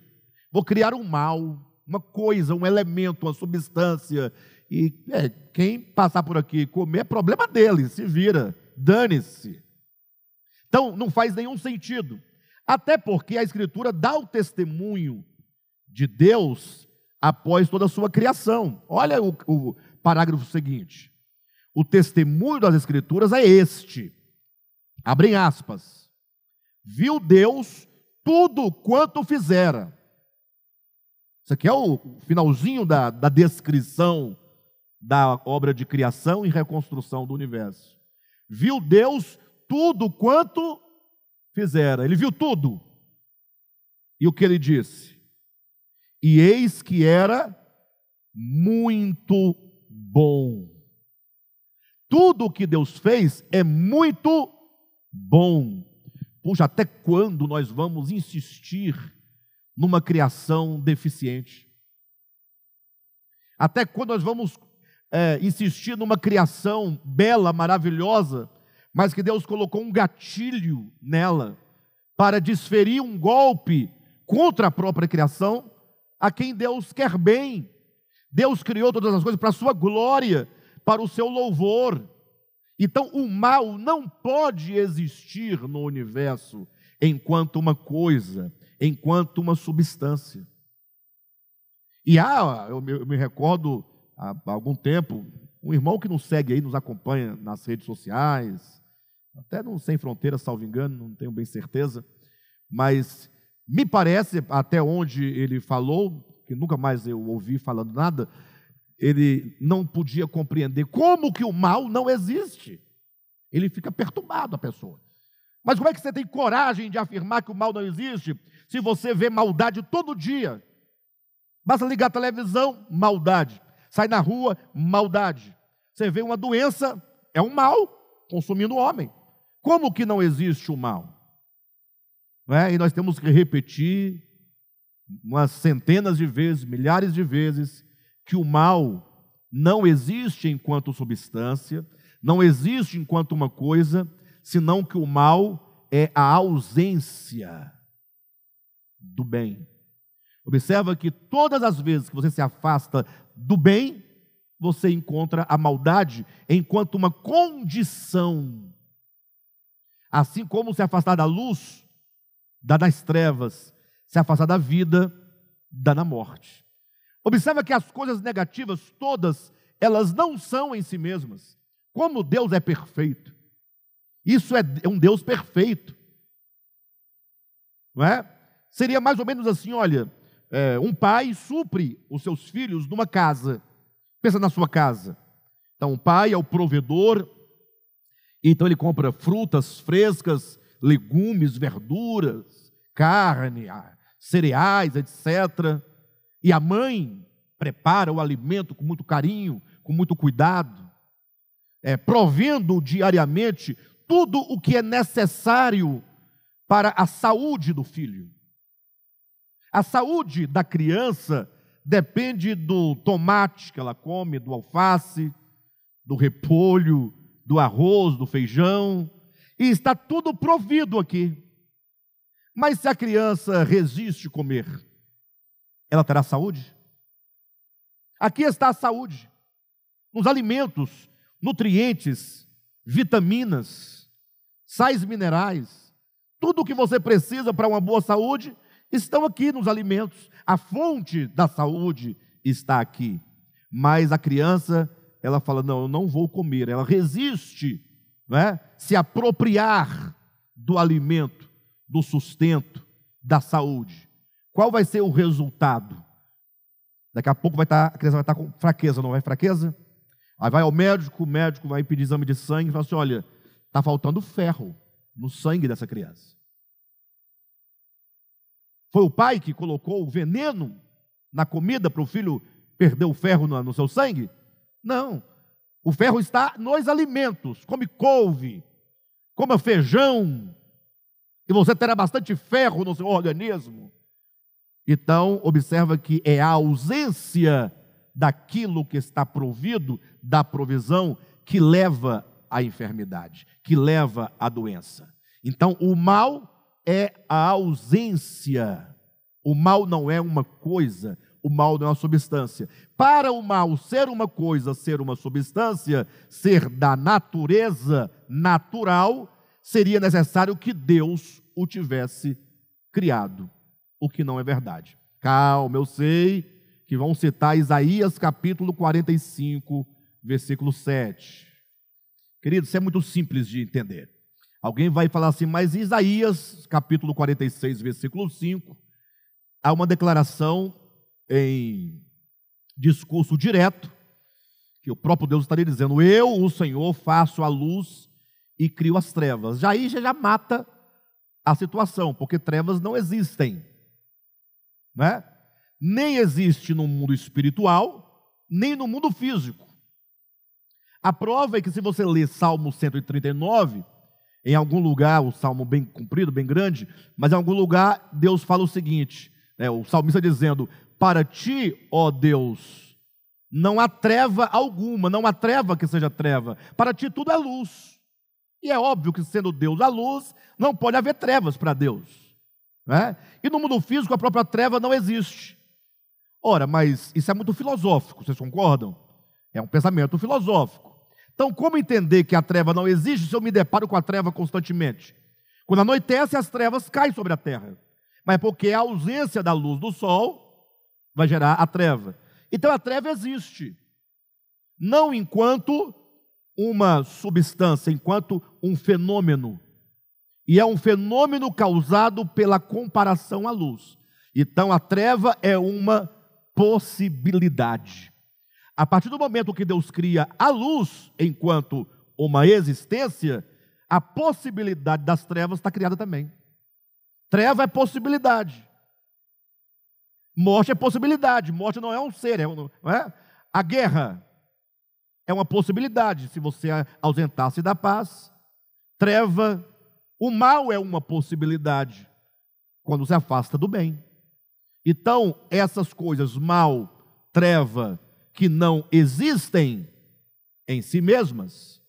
Vou criar um mal, uma coisa, um elemento, uma substância. E é, quem passar por aqui e comer é problema dele, se vira, dane-se. Então, não faz nenhum sentido. Até porque a Escritura dá o testemunho de Deus após toda a sua criação. Olha o, o parágrafo seguinte: O testemunho das Escrituras é este. Abrem aspas. Viu Deus tudo quanto fizera. Isso aqui é o finalzinho da, da descrição da obra de criação e reconstrução do universo. Viu Deus tudo quanto fizera. Ele viu tudo. E o que ele disse? E eis que era muito bom. Tudo o que Deus fez é muito bom. Puxa, até quando nós vamos insistir numa criação deficiente? Até quando nós vamos é, insistir numa criação bela, maravilhosa, mas que Deus colocou um gatilho nela para desferir um golpe contra a própria criação a quem Deus quer bem? Deus criou todas as coisas para a sua glória, para o seu louvor. Então, o mal não pode existir no universo enquanto uma coisa, enquanto uma substância. E há, ah, eu me, eu me recordo há algum tempo, um irmão que nos segue aí, nos acompanha nas redes sociais, até não Sem Fronteiras, salvo engano, não tenho bem certeza, mas me parece, até onde ele falou, que nunca mais eu ouvi falando nada, ele não podia compreender como que o mal não existe. Ele fica perturbado, a pessoa. Mas como é que você tem coragem de afirmar que o mal não existe se você vê maldade todo dia? Basta ligar a televisão, maldade. Sai na rua, maldade. Você vê uma doença, é um mal consumindo o homem. Como que não existe o mal? É? E nós temos que repetir, umas centenas de vezes, milhares de vezes, que o mal não existe enquanto substância, não existe enquanto uma coisa, senão que o mal é a ausência do bem. Observa que todas as vezes que você se afasta do bem, você encontra a maldade enquanto uma condição. Assim como se afastar da luz, dá nas trevas, se afastar da vida, dá na morte. Observa que as coisas negativas todas, elas não são em si mesmas. Como Deus é perfeito. Isso é, é um Deus perfeito. Não é? Seria mais ou menos assim, olha, é, um pai supre os seus filhos numa casa. Pensa na sua casa. Então, o pai é o provedor, então ele compra frutas frescas, legumes, verduras, carne, cereais, etc. E a mãe prepara o alimento com muito carinho, com muito cuidado, é, provendo diariamente tudo o que é necessário para a saúde do filho. A saúde da criança depende do tomate que ela come, do alface, do repolho, do arroz, do feijão, e está tudo provido aqui. Mas se a criança resiste comer, ela terá saúde? Aqui está a saúde. Nos alimentos, nutrientes, vitaminas, sais minerais, tudo o que você precisa para uma boa saúde estão aqui nos alimentos. A fonte da saúde está aqui. Mas a criança, ela fala: "Não, eu não vou comer". Ela resiste, né? Se apropriar do alimento do sustento, da saúde. Qual vai ser o resultado? Daqui a pouco vai estar, tá, a criança vai estar tá com fraqueza, não vai fraqueza? Aí vai ao médico, o médico vai pedir exame de sangue e fala assim: olha, está faltando ferro no sangue dessa criança. Foi o pai que colocou o veneno na comida para o filho perder o ferro no, no seu sangue? Não. O ferro está nos alimentos. Come couve, coma feijão, e você terá bastante ferro no seu organismo. Então, observa que é a ausência daquilo que está provido, da provisão, que leva à enfermidade, que leva à doença. Então, o mal é a ausência. O mal não é uma coisa, o mal não é uma substância. Para o mal ser uma coisa, ser uma substância, ser da natureza natural, seria necessário que Deus o tivesse criado, o que não é verdade. Calma, eu sei que vão citar Isaías capítulo 45, versículo 7. Querido, isso é muito simples de entender. Alguém vai falar assim, mas Isaías capítulo 46, versículo 5, há uma declaração em discurso direto, que o próprio Deus estaria dizendo: Eu, o Senhor, faço a luz e criou as trevas. Já aí já mata a situação, porque trevas não existem. Né? Nem existe no mundo espiritual, nem no mundo físico. A prova é que se você ler Salmo 139, em algum lugar, o salmo bem comprido, bem grande, mas em algum lugar Deus fala o seguinte: né, o salmista dizendo, Para ti, ó Deus, não há treva alguma, não há treva que seja treva, para ti tudo é luz. E é óbvio que, sendo Deus a luz, não pode haver trevas para Deus. Né? E no mundo físico, a própria treva não existe. Ora, mas isso é muito filosófico, vocês concordam? É um pensamento filosófico. Então, como entender que a treva não existe se eu me deparo com a treva constantemente? Quando anoitece, as trevas caem sobre a terra. Mas é porque a ausência da luz do sol vai gerar a treva. Então a treva existe. Não enquanto uma substância, enquanto um fenômeno. E é um fenômeno causado pela comparação à luz. Então a treva é uma possibilidade. A partir do momento que Deus cria a luz enquanto uma existência, a possibilidade das trevas está criada também. Treva é possibilidade. Morte é possibilidade. Morte não é um ser, é, um, não é? A guerra, é uma possibilidade se você ausentar-se da paz. Treva, o mal é uma possibilidade quando se afasta do bem. Então, essas coisas, mal, treva, que não existem em si mesmas,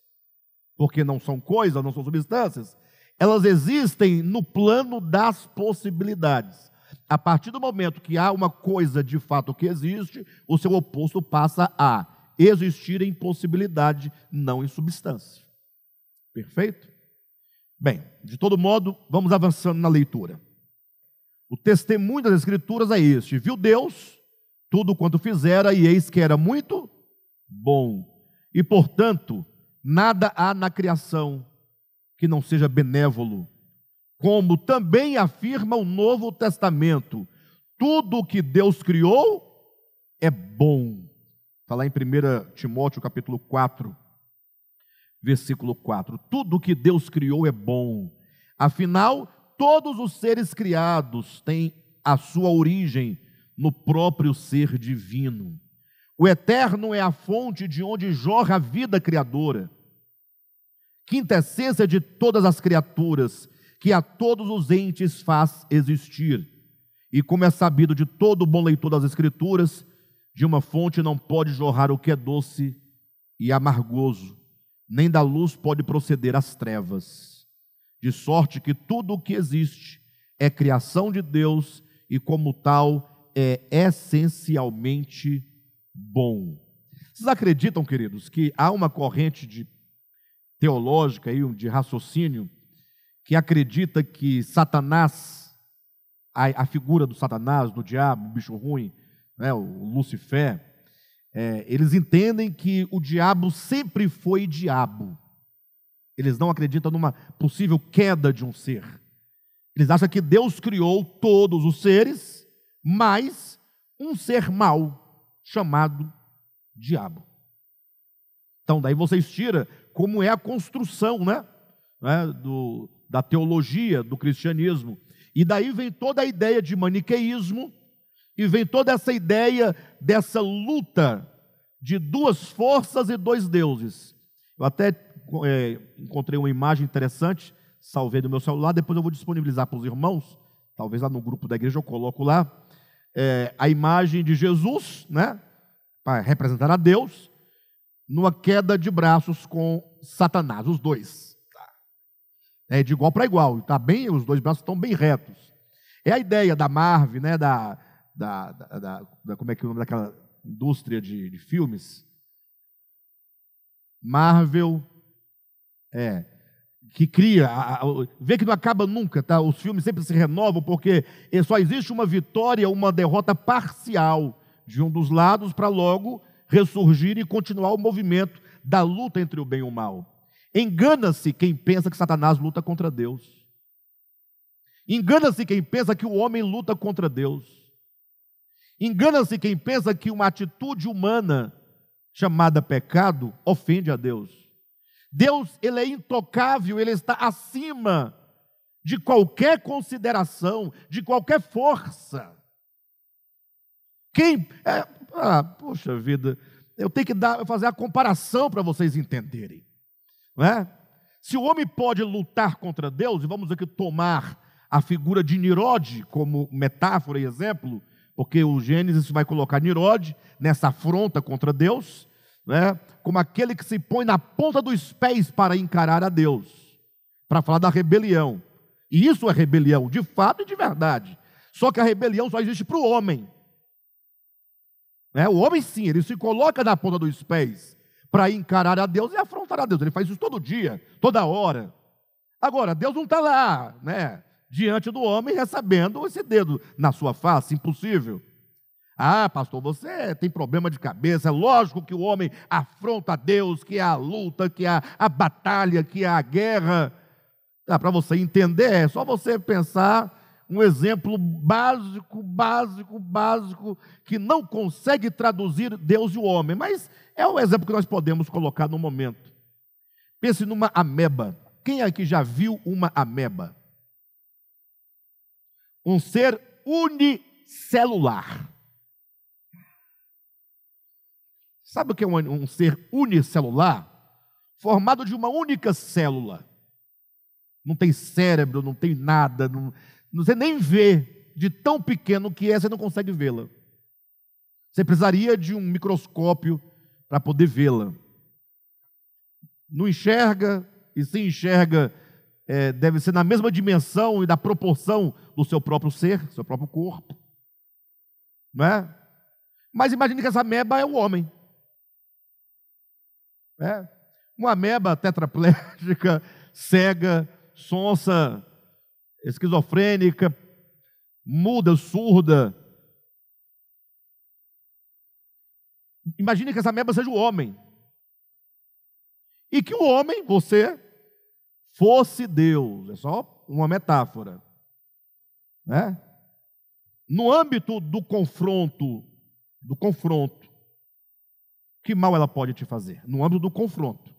porque não são coisas, não são substâncias, elas existem no plano das possibilidades. A partir do momento que há uma coisa de fato que existe, o seu oposto passa a existir em possibilidade, não em substância. Perfeito? Bem, de todo modo, vamos avançando na leitura. O testemunho das Escrituras é este: viu Deus tudo quanto fizera, e eis que era muito bom. E, portanto, nada há na criação que não seja benévolo. Como também afirma o Novo Testamento, tudo o que Deus criou é bom. Está lá em 1 Timóteo capítulo 4, versículo 4. Tudo que Deus criou é bom. Afinal, todos os seres criados têm a sua origem no próprio ser divino. O eterno é a fonte de onde jorra a vida criadora, quinta essência de todas as criaturas, que a todos os entes faz existir. E como é sabido de todo bom leitor das Escrituras, de uma fonte não pode jorrar o que é doce e amargoso, nem da luz pode proceder as trevas. De sorte que tudo o que existe é criação de Deus e, como tal, é essencialmente bom. Vocês acreditam, queridos, que há uma corrente de teológica aí, de raciocínio, que acredita que Satanás, a, a figura do Satanás, do diabo, o bicho ruim, né, o Lucifer, é, eles entendem que o diabo sempre foi diabo. Eles não acreditam numa possível queda de um ser. Eles acham que Deus criou todos os seres, mas um ser mau, chamado diabo. Então, daí vocês tiram como é a construção né, né do, da teologia, do cristianismo. E daí vem toda a ideia de maniqueísmo, e vem toda essa ideia dessa luta de duas forças e dois deuses. Eu até é, encontrei uma imagem interessante, salvei do meu celular, depois eu vou disponibilizar para os irmãos, talvez lá no grupo da igreja eu coloco lá, é, a imagem de Jesus, né, para representar a Deus, numa queda de braços com Satanás, os dois. Tá. É de igual para igual, tá bem, os dois braços estão bem retos. É a ideia da Marvel, né, da, da, da, da, da como é que é o nome daquela indústria de, de filmes? Marvel, é, que cria, a, a, vê que não acaba nunca, tá? Os filmes sempre se renovam porque só existe uma vitória, uma derrota parcial de um dos lados para logo ressurgir e continuar o movimento da luta entre o bem e o mal. Engana-se quem pensa que Satanás luta contra Deus. Engana-se quem pensa que o homem luta contra Deus. Engana-se quem pensa que uma atitude humana chamada pecado ofende a Deus. Deus, ele é intocável, ele está acima de qualquer consideração, de qualquer força. Quem é, ah, poxa vida, eu tenho que dar, fazer a comparação para vocês entenderem, não é? Se o homem pode lutar contra Deus, e vamos aqui tomar a figura de Nirode como metáfora e exemplo, porque o Gênesis vai colocar Nirod nessa afronta contra Deus, né? como aquele que se põe na ponta dos pés para encarar a Deus, para falar da rebelião. E isso é rebelião, de fato e de verdade. Só que a rebelião só existe para o homem. Né? O homem, sim, ele se coloca na ponta dos pés para encarar a Deus e afrontar a Deus. Ele faz isso todo dia, toda hora. Agora, Deus não está lá, né? diante do homem recebendo esse dedo na sua face, impossível. Ah, pastor, você tem problema de cabeça. É lógico que o homem afronta a Deus, que há a luta, que há a batalha, que há a guerra. dá Para você entender, é só você pensar um exemplo básico, básico, básico, que não consegue traduzir Deus e o homem, mas é o exemplo que nós podemos colocar no momento. Pense numa ameba. Quem aqui já viu uma ameba? um ser unicelular. Sabe o que é um, um ser unicelular? Formado de uma única célula. Não tem cérebro, não tem nada, não, você nem vê, de tão pequeno que é, você não consegue vê-la. Você precisaria de um microscópio para poder vê-la. Não enxerga, e se enxerga é, deve ser na mesma dimensão e da proporção do seu próprio ser, seu próprio corpo. Não é? Mas imagine que essa ameba é o homem. É? Uma ameba tetraplégica, cega, sonsa, esquizofrênica, muda, surda. Imagine que essa ameba seja o homem. E que o homem, você, fosse Deus, é só uma metáfora, né? No âmbito do confronto, do confronto, que mal ela pode te fazer? No âmbito do confronto.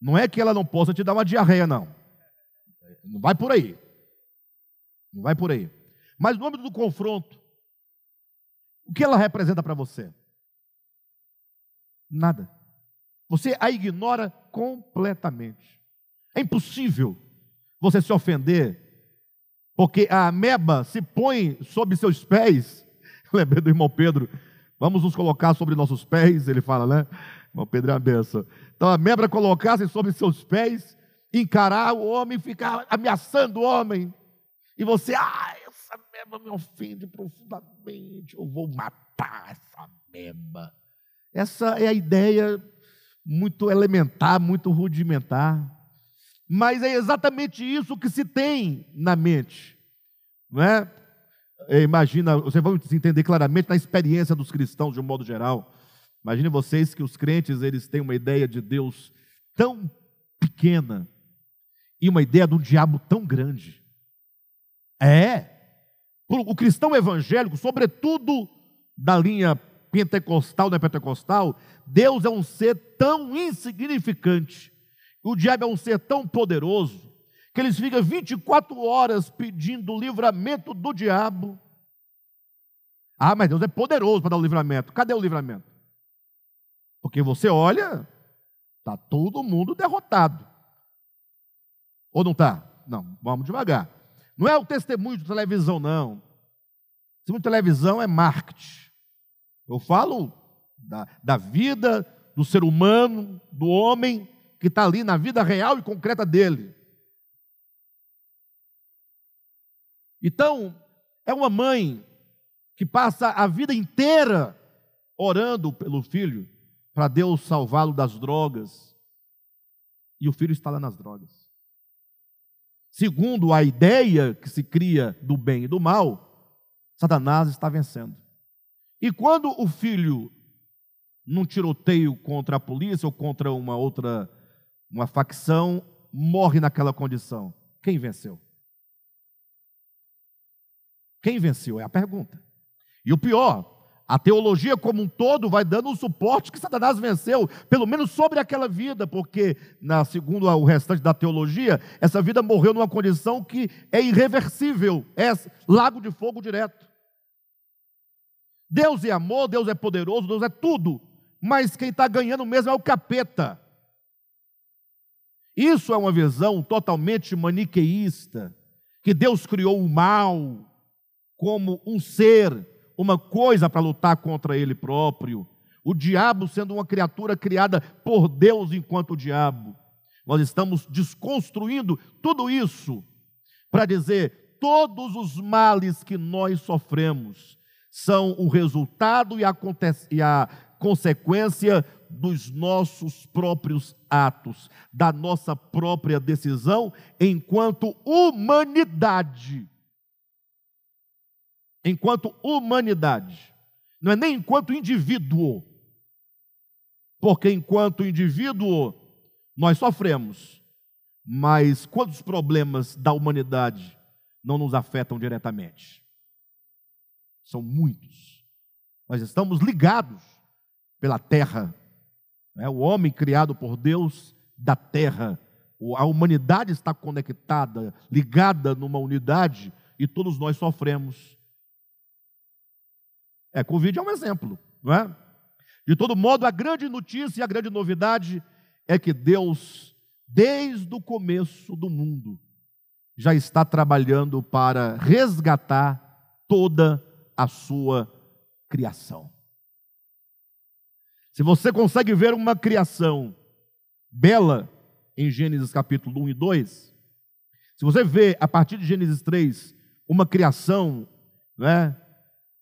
Não é que ela não possa te dar uma diarreia, não. Não vai por aí. Não vai por aí. Mas no âmbito do confronto, o que ela representa para você? Nada. Você a ignora completamente. É impossível você se ofender, porque a ameba se põe sob seus pés. Lembrei do irmão Pedro, vamos nos colocar sobre nossos pés, ele fala, né? Irmão Pedro é uma benção. Então a ameba colocar-se sobre seus pés, encarar o homem, ficar ameaçando o homem. E você, ah, essa ameba me ofende profundamente, eu vou matar essa ameba. Essa é a ideia muito elementar, muito rudimentar. Mas é exatamente isso que se tem na mente, não é? é imagina, vocês vão entender claramente na experiência dos cristãos de um modo geral. Imaginem vocês que os crentes eles têm uma ideia de Deus tão pequena e uma ideia de um diabo tão grande. É. O cristão evangélico, sobretudo da linha pentecostal não é pentecostal, Deus é um ser tão insignificante, o diabo é um ser tão poderoso, que eles ficam 24 horas pedindo livramento do diabo. Ah, mas Deus é poderoso para dar o livramento. Cadê o livramento? Porque você olha, está todo mundo derrotado. Ou não está? Não, vamos devagar. Não é o testemunho de televisão, não. Testemunho de é televisão é marketing. Eu falo da, da vida do ser humano, do homem, que está ali na vida real e concreta dele. Então, é uma mãe que passa a vida inteira orando pelo filho, para Deus salvá-lo das drogas, e o filho está lá nas drogas. Segundo a ideia que se cria do bem e do mal, Satanás está vencendo. E quando o filho, num tiroteio contra a polícia ou contra uma outra uma facção, morre naquela condição, quem venceu? Quem venceu? É a pergunta. E o pior, a teologia como um todo vai dando o suporte que Satanás venceu, pelo menos sobre aquela vida, porque, na, segundo o restante da teologia, essa vida morreu numa condição que é irreversível é lago de fogo direto. Deus é amor, Deus é poderoso, Deus é tudo. Mas quem está ganhando mesmo é o capeta. Isso é uma visão totalmente maniqueísta, que Deus criou o mal como um ser, uma coisa para lutar contra ele próprio. O diabo sendo uma criatura criada por Deus enquanto diabo. Nós estamos desconstruindo tudo isso para dizer todos os males que nós sofremos são o resultado e a, e a consequência dos nossos próprios atos, da nossa própria decisão enquanto humanidade. Enquanto humanidade. Não é nem enquanto indivíduo. Porque enquanto indivíduo, nós sofremos. Mas quantos problemas da humanidade não nos afetam diretamente? são muitos. Nós estamos ligados pela terra. Né? O homem criado por Deus da terra. A humanidade está conectada, ligada numa unidade e todos nós sofremos. É, Covid é um exemplo, não é? De todo modo, a grande notícia e a grande novidade é que Deus, desde o começo do mundo, já está trabalhando para resgatar toda a sua criação. Se você consegue ver uma criação bela em Gênesis capítulo 1 e 2, se você vê a partir de Gênesis 3 uma criação né,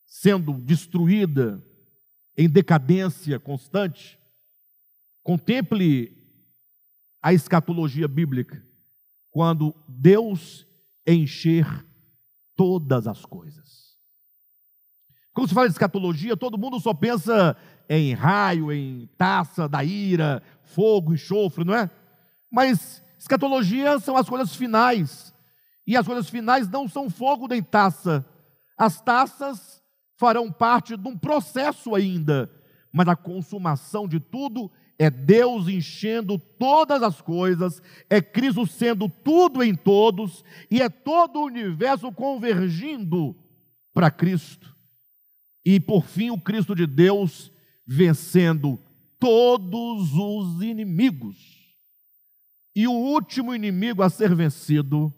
sendo destruída em decadência constante, contemple a escatologia bíblica quando Deus encher todas as coisas. Quando se fala de escatologia, todo mundo só pensa em raio, em taça da ira, fogo, enxofre, não é? Mas escatologia são as coisas finais. E as coisas finais não são fogo nem taça. As taças farão parte de um processo ainda, mas a consumação de tudo é Deus enchendo todas as coisas, é Cristo sendo tudo em todos e é todo o universo convergindo para Cristo e por fim o Cristo de Deus vencendo todos os inimigos. E o último inimigo a ser vencido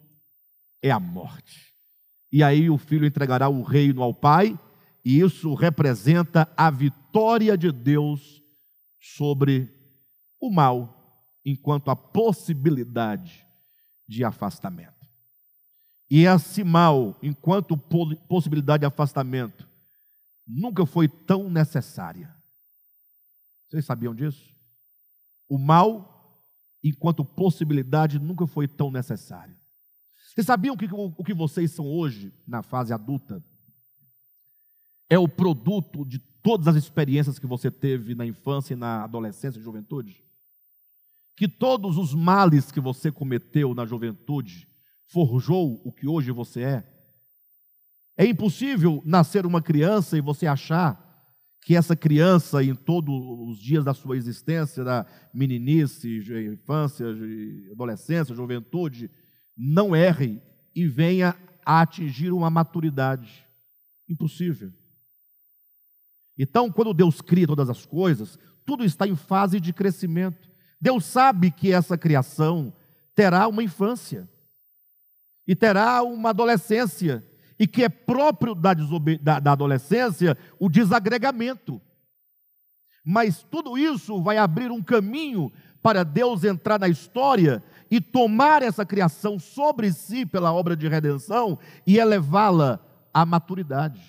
é a morte. E aí o filho entregará o reino ao Pai, e isso representa a vitória de Deus sobre o mal, enquanto a possibilidade de afastamento. E esse mal, enquanto possibilidade de afastamento, nunca foi tão necessária. Vocês sabiam disso? O mal, enquanto possibilidade, nunca foi tão necessário. Vocês sabiam que o, que vocês são hoje, na fase adulta, é o produto de todas as experiências que você teve na infância e na adolescência e juventude? Que todos os males que você cometeu na juventude forjou o que hoje você é? É impossível nascer uma criança e você achar que essa criança, em todos os dias da sua existência, da meninice, infância, adolescência, juventude, não erre e venha a atingir uma maturidade. Impossível. Então, quando Deus cria todas as coisas, tudo está em fase de crescimento. Deus sabe que essa criação terá uma infância e terá uma adolescência e que é próprio da, da, da adolescência o desagregamento. Mas tudo isso vai abrir um caminho para Deus entrar na história e tomar essa criação sobre si pela obra de redenção e elevá-la à maturidade.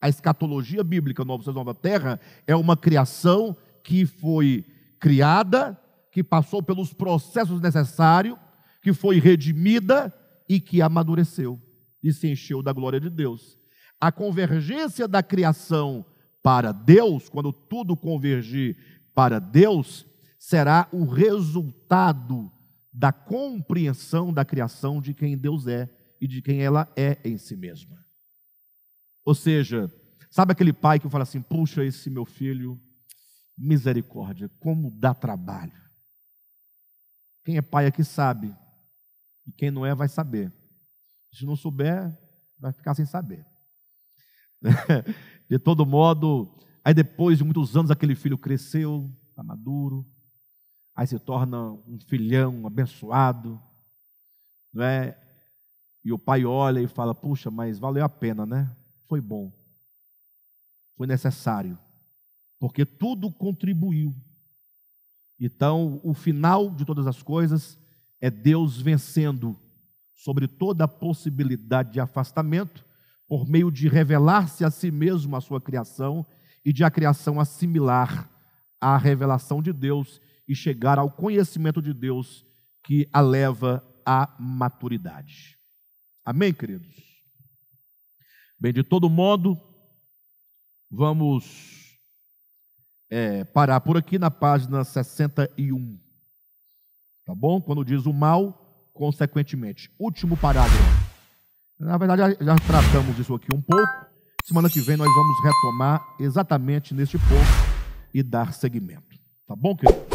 A escatologia bíblica Novo Céu Nova Terra é uma criação que foi criada, que passou pelos processos necessários, que foi redimida e que amadureceu e se encheu da glória de Deus. A convergência da criação para Deus, quando tudo convergir para Deus, será o resultado da compreensão da criação de quem Deus é e de quem ela é em si mesma. Ou seja, sabe aquele pai que fala assim: puxa, esse meu filho, misericórdia, como dá trabalho. Quem é pai aqui é sabe, e quem não é vai saber. Se não souber, vai ficar sem saber. De todo modo, aí depois de muitos anos, aquele filho cresceu, está maduro, aí se torna um filhão um abençoado, não é? E o pai olha e fala: Puxa, mas valeu a pena, né? Foi bom, foi necessário, porque tudo contribuiu. Então, o final de todas as coisas é Deus vencendo sobre toda a possibilidade de afastamento, por meio de revelar-se a si mesmo a sua criação e de a criação assimilar à revelação de Deus e chegar ao conhecimento de Deus que a leva à maturidade. Amém, queridos? Bem, de todo modo, vamos é, parar por aqui na página 61. Tá bom? Quando diz o mal, consequentemente. Último parágrafo. Na verdade, já tratamos isso aqui um pouco. Semana que vem nós vamos retomar exatamente neste ponto e dar seguimento. Tá bom, querido?